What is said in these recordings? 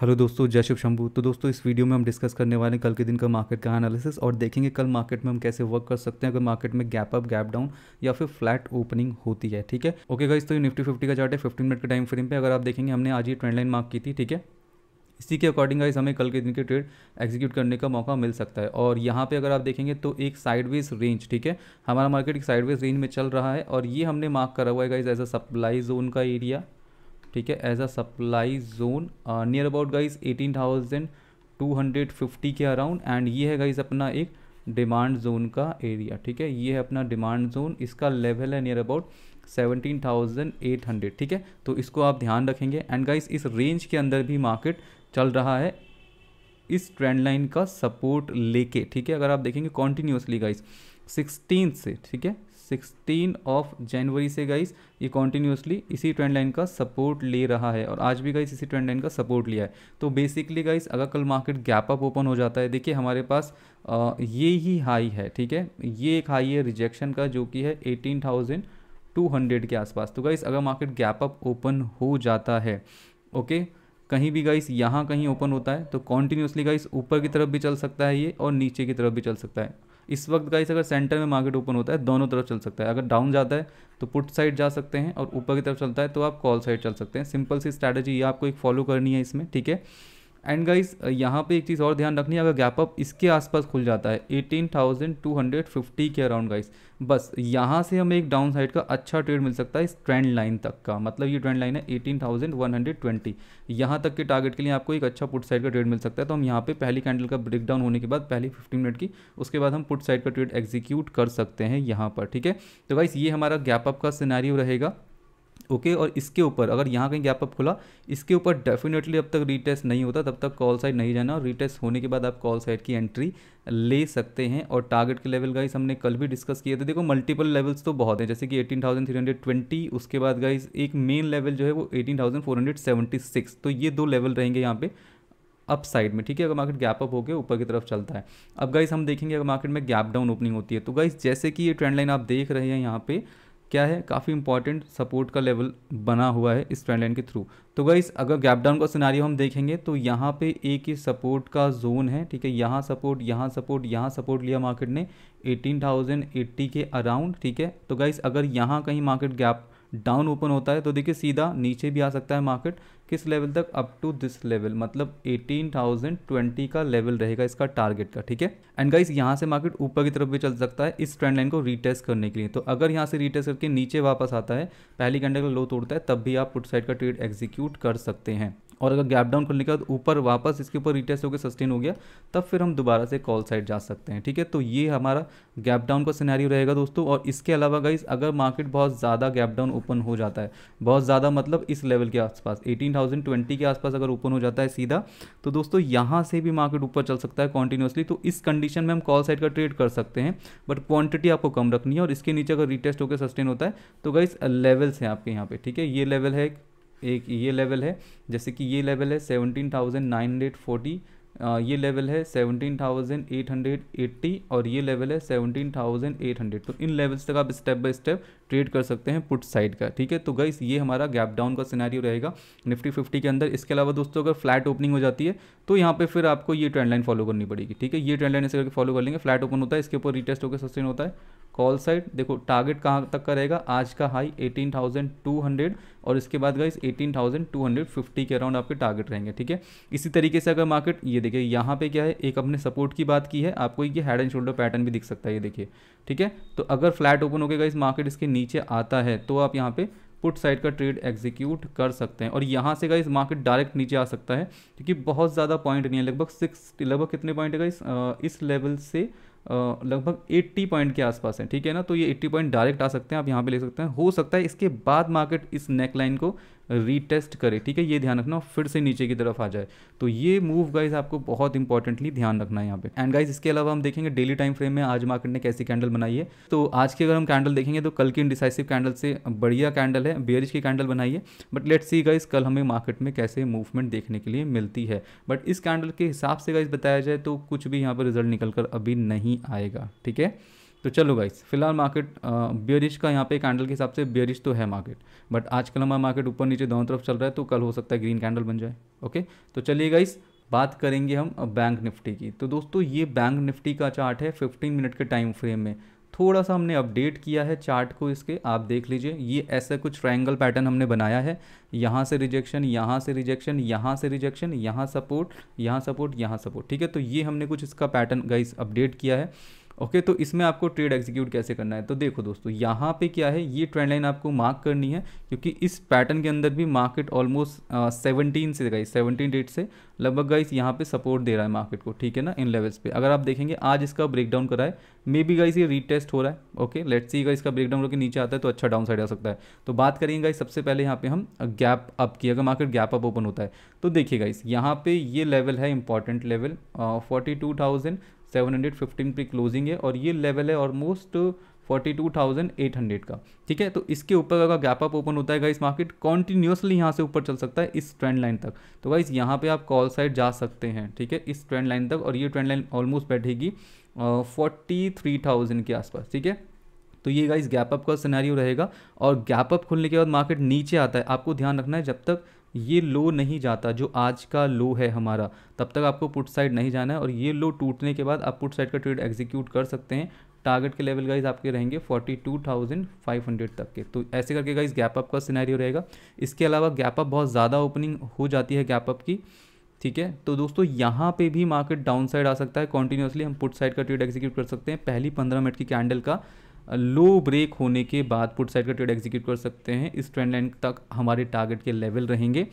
hello दोस्तों जय शिव शंभू तो दोस्तों इस वीडियो में हम डिस्कस करने वाले हैं कल के दिन का मार्केट का एनालिसिस और देखेंगे कल मार्केट में हम कैसे वर्क कर सकते हैं अगर मार्केट में गैप अप गैप डाउन या फिर फ्लैट ओपनिंग होती है ठीक है ओके गाइस तो ये निफ्टी फिफ्टी का चार्ट है फिफ्टीन मिनट के टाइम फ्रेम पर अगर आप देखेंगे हमने आज ही ट्रेंड लाइन मार्क की थी ठीक है इसी के अकॉर्डिंग गाइस हमें कल के दिन के ट्रेड एग्जीक्यूट करने का मौका मिल सकता है और यहाँ पे अगर आप देखेंगे तो एक साइडवेज रेंज ठीक है हमारा मार्केट एक साइडवेज रेंज में चल रहा है और ये हमने मार्क करा हुआ है guys as a supply zone का एरिया ठीक है as a supply zone near about guys eighteen thousand two hundred fifty के अराउंड एंड ये है गाइज अपना एक डिमांड जोन का एरिया ठीक है ये है अपना डिमांड जोन इसका लेवल है near about seventeen thousand eight hundred ठीक है तो इसको आप ध्यान रखेंगे एंड गाइस इस रेंज के अंदर भी मार्केट चल रहा है इस ट्रेंड लाइन का सपोर्ट लेके ठीक है अगर आप देखेंगे कॉन्टीन्यूसली गाइस सिक्सटीन से ठीक है सिक्सटीन ऑफ जनवरी से गाइस ये कॉन्टिन्यूसली इसी ट्रेंड लाइन का सपोर्ट ले रहा है और आज भी गाइस इसी ट्रेंड लाइन का सपोर्ट लिया है तो बेसिकली गाइस अगर कल मार्केट गैप अप ओपन हो जाता है देखिए हमारे पास आ, ये ही हाई है ठीक है ये एक हाई है रिजेक्शन का जो कि है एटीन थाउजेंड टू हंड्रेड के आसपास तो गाइस अगर मार्केट गैप अप ओपन हो जाता है ओके कहीं भी गाइस यहाँ कहीं ओपन होता है तो कॉन्टिन्यूसली गाइस ऊपर की तरफ भी चल सकता है ये और नीचे की तरफ भी चल सकता है इस वक्त गाइस अगर सेंटर में मार्केट ओपन होता है दोनों तरफ चल सकता है अगर डाउन जाता है तो पुट साइड जा सकते हैं और ऊपर की तरफ चलता है तो आप कॉल साइड चल सकते हैं सिंपल सी स्ट्रैटेजी ये आपको एक फॉलो करनी है इसमें ठीक है एंड गाइस uh, यहाँ पे एक चीज़ और ध्यान रखनी है अगर गैप अप इसके आसपास खुल जाता है 18,250 के अराउंड गाइस बस यहाँ से हमें एक डाउन साइड का अच्छा ट्रेड मिल सकता है इस ट्रेंड लाइन तक का मतलब ये ट्रेंड लाइन है 18,120 यहाँ तक के टारगेट के लिए आपको एक अच्छा पुट साइड का ट्रेड मिल सकता है तो हम यहाँ पे पहली कैंडल का ब्रेक डाउन होने के बाद पहली 15 मिनट की उसके बाद हम पुट साइड का ट्रेड एग्जीक्यूट कर सकते हैं यहाँ पर ठीक है तो गाइस ये हमारा गैप अप का सिनारियो रहेगा ओके और इसके ऊपर अगर यहाँ कहीं गैप अप खुला इसके ऊपर डेफिनेटली अब तक रीटेस्ट नहीं होता तब तक कॉल साइड नहीं जाना और रीटेस्ट होने के बाद आप कॉल साइड की एंट्री ले सकते हैं और टारगेट के लेवल गाइस हमने कल भी डिस्कस किए थे देखो मल्टीपल लेवल्स तो बहुत हैं जैसे कि 18,320 उसके बाद गाइस एक मेन लेवल जो है वो एटीन तो ये दो लेवल रहेंगे यहाँ पर अप साइड में ठीक है अगर मार्केट गैप अप होकर ऊपर की तरफ चलता है अब गाइस हम देखेंगे अगर मार्केट में गैप डाउन ओपनिंग होती है तो गाइस जैसे कि ये ट्रेंड लाइन आप देख रहे हैं यहाँ पर क्या है काफ़ी इंपॉर्टेंट सपोर्ट का लेवल बना हुआ है इस ट्रेंड लाइन के थ्रू तो गाइस अगर गैप डाउन का सिनारी हम देखेंगे तो यहाँ पे एक ही सपोर्ट का जोन है ठीक है यहाँ सपोर्ट यहाँ सपोर्ट यहाँ सपोर्ट लिया मार्केट ने 18,080 के अराउंड ठीक है तो गाइस अगर यहाँ कहीं मार्केट गैप डाउन ओपन होता है तो देखिए सीधा नीचे भी आ सकता है मार्केट किस लेवल तक अप टू दिस लेवल मतलब 18,020 का लेवल रहेगा इसका टारगेट का ठीक है एंड गाइस यहाँ से मार्केट ऊपर की तरफ भी चल सकता है इस ट्रेंड लाइन को रीटेस्ट करने के लिए तो अगर यहाँ से रीटेस्ट करके नीचे वापस आता है पहली कैंडल का लो तोड़ता है तब भी आप पुट साइड का ट्रेड एग्जीक्यूट कर सकते हैं और अगर गैप डाउन खुलने के बाद ऊपर वापस इसके ऊपर रिटेस्ट होकर सस्टेन हो गया तब फिर हम दोबारा से कॉल साइड जा सकते हैं ठीक है तो ये हमारा गैप डाउन का सिनेरियो रहेगा दोस्तों और इसके अलावा गाइस अगर मार्केट बहुत ज़्यादा गैप डाउन ओपन हो जाता है बहुत ज़्यादा मतलब इस लेवल के आसपास एटीन थाउजेंड ट्वेंटी के आसपास अगर ओपन हो जाता है सीधा तो दोस्तों यहाँ से भी मार्केट ऊपर चल सकता है कॉन्टीन्यूसली तो इस कंडीशन में हम कॉल साइड का ट्रेड कर सकते हैं बट क्वान्टिटी आपको कम रखनी है और इसके नीचे अगर रिटेस्ट होकर सस्टेन होता है तो गाइस लेवल्स हैं आपके यहाँ पे ठीक है ये लेवल है एक ये लेवल है जैसे कि ये लेवल है seventeen thousand nine hundred forty ये लेवल है seventeen thousand eight hundred eighty और ये लेवल है सेवनटीन थाउजेंड एट हंड्रेड तो इन लेवल्स तक आप स्टेप बाय स्टेप ट्रेड कर सकते हैं पुट साइड का ठीक है तो गाइस ये हमारा गैप डाउन का सिनेरियो रहेगा निफ्टी फिफ्टी के अंदर इसके अलावा दोस्तों अगर फ्लैट ओपनिंग हो जाती है तो यहाँ पे फिर आपको ये ट्रेंड लाइन फॉलो करनी पड़ेगी ठीक है ये ट्रेंड लाइन ऐसे करके फॉलो कर लेंगे फ्लैट ओपन होता है इसके ऊपर रिटेस्ट होकर सस्टेन होता है कॉल साइड देखो टारगेट कहाँ तक का रहेगा आज का हाई 18,200 और इसके बाद गाइस 18,250 के अराउंड आपके टारगेट रहेंगे ठीक है इसी तरीके से अगर मार्केट ये देखिए यहाँ पे क्या है एक अपने सपोर्ट की बात की है आपको ये हेड एंड शोल्डर पैटर्न भी दिख सकता है ये देखिए ठीक है तो अगर फ्लैट ओपन हो गया इस मार्केट इसके नीचे आता है तो आप यहाँ पे पुट साइड का ट्रेड एग्जीक्यूट कर सकते हैं और यहाँ से गाइस मार्केट डायरेक्ट नीचे आ सकता है क्योंकि बहुत ज़्यादा पॉइंट नहीं है लगभग सिक्स लगभग कितने पॉइंट है गाइस इस लेवल से लगभग 80 पॉइंट के आसपास है ठीक है ना तो ये 80 पॉइंट डायरेक्ट आ सकते हैं आप यहाँ पे ले सकते हैं हो सकता है इसके बाद मार्केट इस नेक लाइन को रीटेस्ट करे ठीक है ये ध्यान रखना फिर से नीचे की तरफ आ जाए तो ये मूव गाइज आपको बहुत इंपॉर्टेंटली ध्यान रखना है यहाँ पे एंड गाइज इसके अलावा हम देखेंगे डेली टाइम फ्रेम में आज मार्केट ने कैसी कैंडल बनाई है तो आज की अगर हम कैंडल देखेंगे तो कल की इंडिसाइसिव कैंडल से बढ़िया कैंडल है बेरिज की कैंडल बनाई है बट लेट सी गाइज कल हमें मार्केट में कैसे मूवमेंट देखने के लिए मिलती है बट इस कैंडल के हिसाब से गाइज बताया जाए तो कुछ भी यहाँ पर रिजल्ट निकल कर अभी नहीं आएगा ठीक है तो चलो गाइस फिलहाल मार्केट बियरिश का यहाँ पे कैंडल के हिसाब से बियरिश तो है मार्केट बट आजकल हमारा मार्केट ऊपर नीचे दोनों तरफ चल रहा है तो कल हो सकता है ग्रीन कैंडल बन जाए ओके तो चलिए गाइस बात करेंगे हम बैंक निफ्टी की तो दोस्तों ये बैंक निफ्टी का चार्ट है 15 मिनट के टाइम फ्रेम में थोड़ा सा हमने अपडेट किया है चार्ट को इसके आप देख लीजिए ये ऐसा कुछ ट्रायंगल पैटर्न हमने बनाया है यहाँ से रिजेक्शन यहाँ से रिजेक्शन यहाँ से रिजेक्शन यहाँ सपोर्ट यहाँ सपोर्ट यहाँ सपोर्ट ठीक है तो ये हमने कुछ इसका पैटर्न गाइस अपडेट किया है ओके तो इसमें आपको ट्रेड एग्जीक्यूट कैसे करना है तो देखो दोस्तों यहाँ पे क्या है ये ट्रेंड लाइन आपको मार्क करनी है क्योंकि इस पैटर्न के अंदर भी मार्केट ऑलमोस्ट सेवनटीन से गई सेवनटीन डेट से लगभग गाइस यहाँ पे सपोर्ट दे रहा है मार्केट को ठीक है ना इन लेवल्स पे अगर आप देखेंगे आज इसका ब्रेकडाउन करा है मे बी गाइस ये रीटेस्ट हो रहा है ओके लेट्स सी इसका ब्रेकडाउन होकर नीचे आता है तो अच्छा डाउन साइड आ सकता है तो बात करेंगे गाइस सबसे पहले यहाँ पे हम गैप अप की अगर मार्केट गैप अप ओपन होता है तो देखिए गाइस यहाँ पे ये लेवल है important level forty two thousand 715 पे क्लोजिंग है और ये लेवल है ऑलमोस्ट 42,800 का ठीक है तो इसके ऊपर अगर गैप अप ओपन होता है गाइस मार्केट कॉन्टिन्यूसली यहाँ से ऊपर चल सकता है इस ट्रेंड लाइन तक तो गाइस यहाँ पे आप कॉल साइड जा सकते हैं ठीक है इस ट्रेंड लाइन तक और ये ट्रेंड लाइन ऑलमोस्ट बैठेगी फोर्टी के आसपास ठीक है तो ये गाइस गैप अप का सिनेरियो रहेगा और गैप अप खुलने के बाद मार्केट नीचे आता है आपको ध्यान रखना है जब तक ये लो नहीं जाता जो आज का लो है हमारा तब तक आपको पुट साइड नहीं जाना है और ये लो टूटने के बाद आप पुट साइड का ट्रेड एग्जीक्यूट कर सकते हैं टारगेट के लेवल गाइज आपके रहेंगे 42,500 तक के तो ऐसे करके गाइज गैप अप का सिनेरियो रहेगा इसके अलावा गैप अप बहुत ज़्यादा ओपनिंग हो जाती है गैप अप की ठीक है तो दोस्तों यहाँ पे भी मार्केट डाउन साइड आ सकता है कॉन्टिन्यूसली हम पुट साइड का ट्रेड एग्जीक्यूट कर सकते हैं पहली पंद्रह मिनट की कैंडल का लो ब्रेक होने के बाद पुट साइड का ट्रेड एग्जीक्यूट कर सकते हैं इस ट्रेंड लाइन तक हमारे टारगेट के लेवल रहेंगे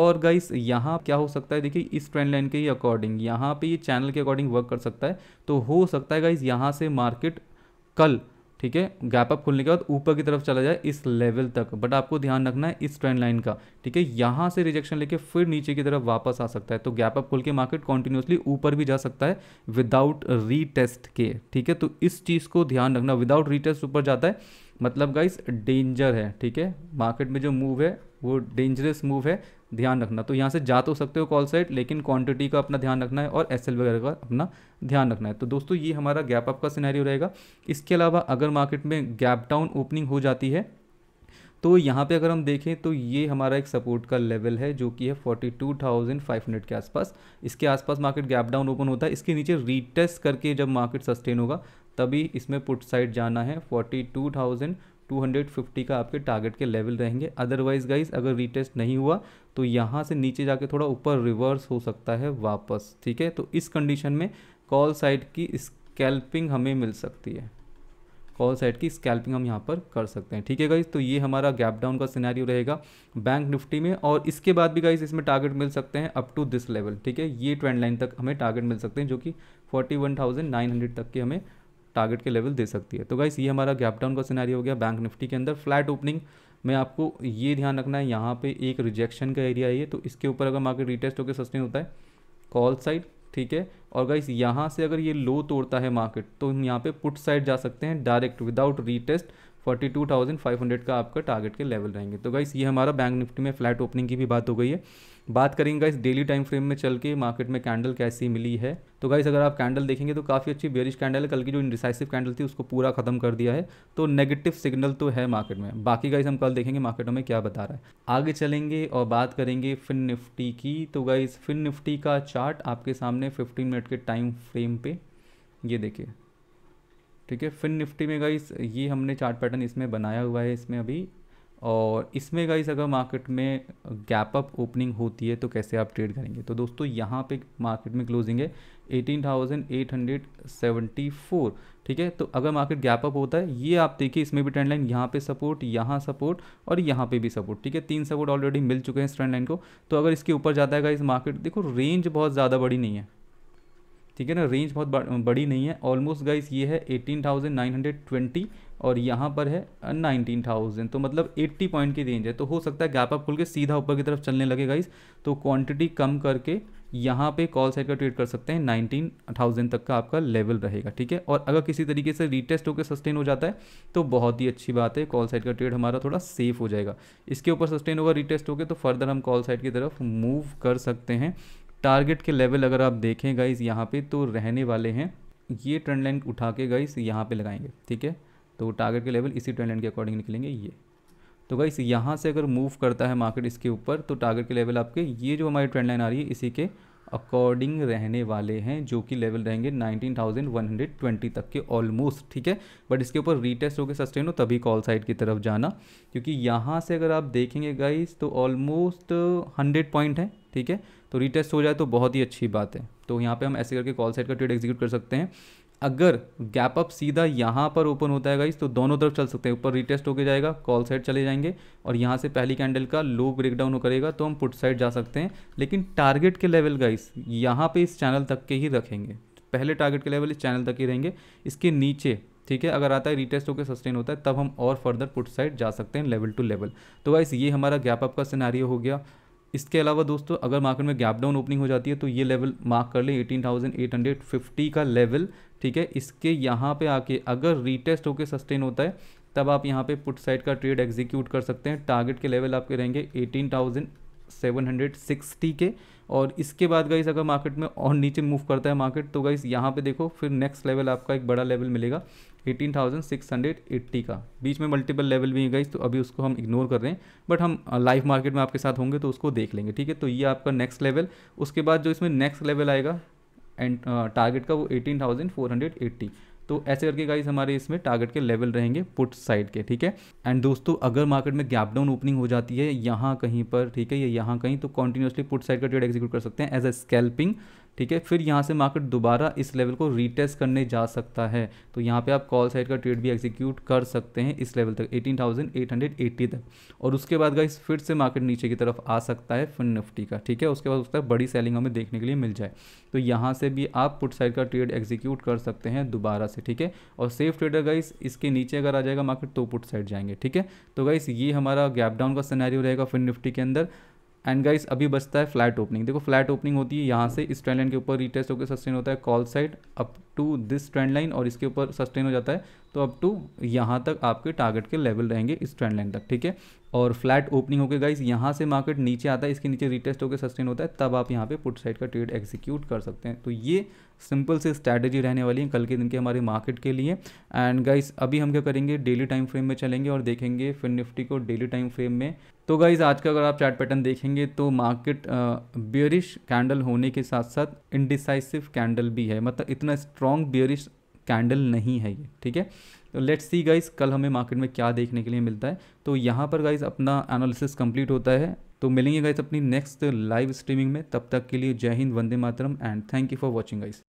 और गाइस यहाँ क्या हो सकता है देखिए इस ट्रेंड लाइन के ही अकॉर्डिंग यहाँ पे ये चैनल के अकॉर्डिंग वर्क कर सकता है तो हो सकता है गाइस यहाँ से मार्केट कल ठीक है गैप अप खुलने के बाद ऊपर की तरफ चला जाए इस लेवल तक बट आपको ध्यान रखना है इस ट्रेंड लाइन का ठीक है यहाँ से रिजेक्शन लेके फिर नीचे की तरफ वापस आ सकता है तो गैप अप खुल के मार्केट कॉन्टिन्यूसली ऊपर भी जा सकता है विदाउट रीटेस्ट के ठीक है तो इस चीज़ को ध्यान रखना विदाउट रीटेस्ट ऊपर जाता है मतलब गाइस डेंजर है ठीक है मार्केट में जो मूव है वो डेंजरस मूव है ध्यान रखना तो यहाँ से जा तो सकते हो कॉल साइड लेकिन क्वांटिटी का अपना ध्यान रखना है और एस वगैरह का अपना ध्यान रखना है तो दोस्तों ये हमारा गैप अप का सिनेरियो रहेगा इसके अलावा अगर मार्केट में गैप डाउन ओपनिंग हो जाती है तो यहाँ पे अगर हम देखें तो ये हमारा एक सपोर्ट का लेवल है जो कि है 42,500 के आसपास इसके आसपास मार्केट गैप डाउन ओपन होता है इसके नीचे रीटेस्ट करके जब मार्केट सस्टेन होगा तभी इसमें पुट साइड जाना है 42,000 250 का आपके टारगेट के लेवल रहेंगे अदरवाइज़ गाइज अगर रीटेस्ट नहीं हुआ तो यहाँ से नीचे जाके थोड़ा ऊपर रिवर्स हो सकता है वापस ठीक है तो इस कंडीशन में कॉल साइड की स्कैल्पिंग हमें मिल सकती है कॉल साइड की स्कैल्पिंग हम यहाँ पर कर सकते हैं ठीक है गाइज तो ये हमारा गैप डाउन का सिनारियो रहेगा बैंक निफ्टी में और इसके बाद भी गाइज इसमें टारगेट मिल सकते हैं अप टू दिस लेवल ठीक है ये ट्रेंड लाइन तक हमें टारगेट मिल सकते हैं जो कि फोर्टी तक के हमें टारगेट के लेवल दे सकती है तो गाइस ये हमारा गैप डाउन का सिनारी हो गया बैंक निफ्टी के अंदर फ्लैट ओपनिंग में आपको ये ध्यान रखना है यहाँ पे एक रिजेक्शन का एरिया है तो इसके ऊपर अगर मार्केट रिटेस्ट होकर सस्टेन होता है कॉल साइड ठीक है और गाइस यहाँ से अगर ये लो तोड़ता है मार्केट तो हम यहाँ पे पुट साइड जा सकते हैं डायरेक्ट विदाउट रीटेस्ट 42,500 का आपका टारगेट के लेवल रहेंगे तो गाइस ये हमारा बैंक निफ्टी में फ्लैट ओपनिंग की भी बात हो गई है बात करेंगे गाइस डेली टाइम फ्रेम में चल के मार्केट में कैंडल कैसी मिली है तो गाइस अगर आप कैंडल देखेंगे तो काफ़ी अच्छी बेरिश कैंडल है कल की जो इंडिसाइसिव कैंडल थी उसको पूरा खत्म कर दिया है तो नेगेटिव सिग्नल तो है मार्केट में बाकी गाइस हम कल देखेंगे मार्केट में क्या बता रहा है आगे चलेंगे और बात करेंगे फिन निफ्टी की तो गाइस फिन निफ्टी का चार्ट आपके सामने फिफ्टीन मिनट के टाइम फ्रेम पर ये देखिए ठीक है फिन निफ्टी में गाइस ये हमने चार्ट पैटर्न इसमें बनाया हुआ है इसमें अभी और इसमें गाइस अगर मार्केट में गैप अप ओपनिंग होती है तो कैसे आप ट्रेड करेंगे तो दोस्तों यहाँ पे मार्केट में क्लोजिंग है 18,874 ठीक है तो अगर मार्केट गैप अप होता है ये आप देखिए इसमें भी ट्रेंड लाइन यहाँ पे सपोर्ट यहाँ सपोर्ट और यहाँ पे भी सपोर्ट ठीक है तीन सपोर्ट ऑलरेडी मिल चुके हैं इस ट्रेंड लाइन को तो अगर इसके ऊपर जाता है इस मार्केट देखो रेंज बहुत ज़्यादा बड़ी नहीं है ठीक है ना रेंज बहुत बड़ी नहीं है ऑलमोस्ट गाइस ये है ट्वेंटी और यहाँ पर है नाइनटीन थाउजेंड तो मतलब एट्टी पॉइंट की रेंज है तो हो सकता है गैप अप खुल के सीधा ऊपर की तरफ चलने लगेगा इस तो क्वांटिटी कम करके यहाँ पे कॉल साइड का ट्रेड कर सकते हैं नाइनटीन थाउजेंड तक का आपका लेवल रहेगा ठीक है और अगर किसी तरीके से रीटेस्ट होकर सस्टेन हो जाता है तो बहुत ही अच्छी बात है कॉल साइड का ट्रेड हमारा थोड़ा सेफ हो जाएगा इसके ऊपर सस्टेन होगा रीटेस्ट होकर तो फर्दर हम कॉल साइड की तरफ मूव कर सकते हैं टारगेट के लेवल अगर आप देखें गाइज यहाँ पर तो रहने वाले हैं ये ट्रेंड लाइन उठा के गाइस यहाँ पे लगाएंगे ठीक है तो टारगेट के लेवल इसी ट्रेंड लाइन के अकॉर्डिंग निकलेंगे ये तो गाइस यहाँ से अगर मूव करता है मार्केट इसके ऊपर तो टारगेट के लेवल आपके ये जो हमारी ट्रेंड लाइन आ रही है इसी के अकॉर्डिंग रहने वाले हैं जो कि लेवल रहेंगे 19,120 तक के ऑलमोस्ट ठीक है बट इसके ऊपर रीटेस्ट होकर सस्टेन हो तभी कॉल साइड की तरफ जाना क्योंकि यहाँ से अगर आप देखेंगे गाइस तो ऑलमोस्ट 100 पॉइंट है ठीक है तो रीटेस्ट हो जाए तो बहुत ही अच्छी बात है तो यहाँ पे हम ऐसे करके कॉल साइड का ट्रेड एग्जीक्यूट कर सकते हैं अगर गैप अप सीधा यहाँ पर ओपन होता है गाइस तो दोनों तरफ चल सकते हैं ऊपर रिटेस्ट होकर जाएगा कॉल साइड चले जाएंगे और यहाँ से पहली कैंडल का लो ब्रेकडाउन करेगा तो हम पुट साइड जा सकते हैं लेकिन टारगेट के लेवल गाइस यहाँ पे इस चैनल तक के ही रखेंगे पहले टारगेट के लेवल इस चैनल तक ही रहेंगे इसके नीचे ठीक है अगर आता है रिटेस्ट होकर सस्टेन होता है तब हम और फर्दर पुट साइड जा सकते हैं लेवल टू लेवल तो वाइस ये हमारा गैप अप का सिनारियो हो गया इसके अलावा दोस्तों अगर मार्केट में गैप डाउन ओपनिंग हो जाती है तो ये लेवल मार्क कर लें 18,850 का लेवल ठीक है इसके यहाँ पे आके अगर रीटेस्ट होकर सस्टेन होता है तब आप यहाँ पे पुट साइड का ट्रेड एग्जीक्यूट कर सकते हैं टारगेट के लेवल आपके रहेंगे 18,760 के और इसके बाद गाइस अगर मार्केट में और नीचे मूव करता है मार्केट तो गाइस यहाँ पे देखो फिर नेक्स्ट लेवल आपका एक बड़ा लेवल मिलेगा 18,680 का बीच में मल्टीपल लेवल भी है गाइस तो अभी उसको हम इग्नोर कर रहे हैं बट हम लाइव मार्केट में आपके साथ होंगे तो उसको देख लेंगे ठीक है तो ये आपका नेक्स्ट लेवल उसके बाद जो इसमें नेक्स्ट लेवल आएगा एंड टारगेट का वो 18,480 तो ऐसे करके गाइस हमारे इसमें टारगेट के लेवल रहेंगे पुट साइड के ठीक है एंड दोस्तों अगर मार्केट में गैप डाउन ओपनिंग हो जाती है यहाँ कहीं पर ठीक है या यहाँ कहीं तो कॉन्टिन्यूसली पुट साइड का ट्रेड एग्जीक्यूट कर सकते हैं एज अ स्कैल्पिंग ठीक है फिर यहाँ से मार्केट दोबारा इस लेवल को रीटेस्ट करने जा सकता है तो यहाँ पे आप कॉल साइड का ट्रेड भी एग्जीक्यूट कर सकते हैं इस लेवल तक 18,880 तक और उसके बाद गाइस फिर से मार्केट नीचे की तरफ आ सकता है फिर निफ्टी का ठीक है उसके बाद उसका बड़ी सेलिंग हमें देखने के लिए मिल जाए तो यहाँ से भी आप पुट साइड का ट्रेड एग्जीक्यूट कर सकते हैं दोबारा से ठीक है और सेफ ट्रेडर गाइस इसके नीचे अगर आ जाएगा मार्केट तो पुट साइड जाएंगे ठीक है तो गाइस ये हमारा गैप डाउन का सिनेरियो रहेगा फिर निफ्टी के अंदर एंड गाइस अभी बचता है फ्लैट ओपनिंग देखो फ्लैट ओपनिंग होती है यहाँ से इस ट्रेंड लाइन के ऊपर रिटेस्ट होकर सस्टेन होता है call side up to this trend line और इसके ऊपर सस्टेन हो जाता है तो अप टू यहाँ तक आपके टारगेट के लेवल रहेंगे इस ट्रेंड लाइन तक ठीक है और फ्लैट ओपनिंग होकर गाइस यहाँ से मार्केट नीचे आता है इसके नीचे रिटेस्ट होकर सस्टेन होता है तब आप यहाँ पे पुट साइड का ट्रेड एग्जीक्यूट कर सकते हैं तो ये सिंपल से स्ट्रैटेजी रहने वाली है कल के दिन के हमारे मार्केट के लिए एंड गाइस अभी हम क्या करेंगे डेली टाइम फ्रेम में चलेंगे और देखेंगे फिर निफ्टी को डेली टाइम फ्रेम में तो गाइज आज का अगर आप चार्ट पैटर्न देखेंगे तो मार्केट बियरिश कैंडल होने के साथ साथ इनडिसाइसिव कैंडल भी है मतलब इतना स्ट्रॉन्ग बियरिश कैंडल नहीं है ये ठीक है तो लेट्स सी गाइस कल हमें मार्केट में क्या देखने के लिए मिलता है तो यहाँ पर गाइस अपना एनालिसिस कंप्लीट होता है तो मिलेंगे गाइस अपनी नेक्स्ट लाइव स्ट्रीमिंग में तब तक के लिए जय हिंद वंदे मातरम and thank you for watching guys